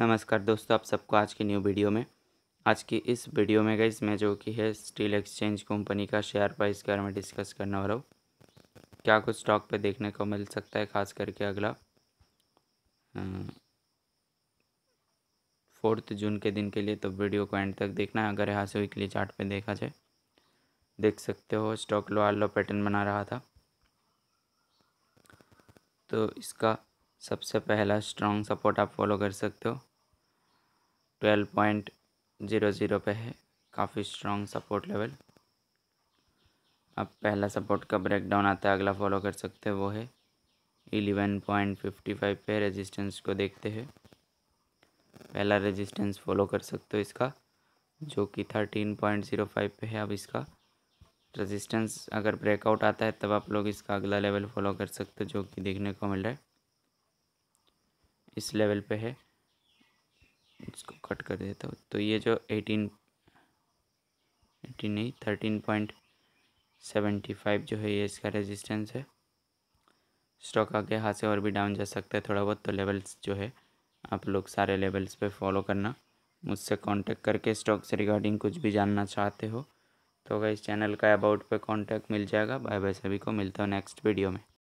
नमस्कार दोस्तों आप सबको आज की न्यू वीडियो में आज की इस वीडियो में गई मैं जो कि है स्टील एक्सचेंज कंपनी का शेयर प्राइस के बारे में डिस्कस करने वाला हूँ क्या कुछ स्टॉक पे देखने को मिल सकता है खास करके अगला फोर्थ अं, जून के दिन के लिए तो वीडियो को एंड तक देखना है अगर यहाँ से वीकली चार्ट पे देखा जाए देख सकते हो स्टॉक लो आलो लो पैटर्न बना रहा था तो इसका सबसे पहला स्ट्रॉन्ग सपोर्ट आप फॉलो कर सकते हो ट्वेल्व पॉइंट ज़ीरो ज़ीरो पे है काफ़ी स्ट्रॉन्ग सपोर्ट लेवल अब पहला सपोर्ट का ब्रेकडाउन आता है अगला फॉलो कर सकते हो वो है इलेवन पॉइंट फिफ्टी फाइव पे रेजिस्टेंस को देखते हैं पहला रेजिस्टेंस फॉलो कर सकते हो इसका जो कि थर्टीन पॉइंट ज़ीरो फाइव पे है अब इसका रेजिस्टेंस अगर ब्रेकआउट आता है तब आप लोग इसका अगला लेवल फॉलो कर सकते हो जो कि देखने को मिल रहा है इस लेवल पे है इसको कट कर देता तो, हूँ तो ये जो एटीन एटीन नहीं थर्टीन पॉइंट सेवेंटी फाइव जो है ये इसका रेजिस्टेंस है स्टॉक आगे हाथ से और भी डाउन जा सकता है थोड़ा बहुत तो लेवल्स जो है आप लोग सारे लेवल्स पे फॉलो करना मुझसे कांटेक्ट करके स्टॉक से रिगार्डिंग कुछ भी जानना चाहते हो तो अगर इस चैनल का अबाउट पे कांटेक्ट मिल जाएगा बाय बाय सभी को मिलता हूँ नेक्स्ट वीडियो में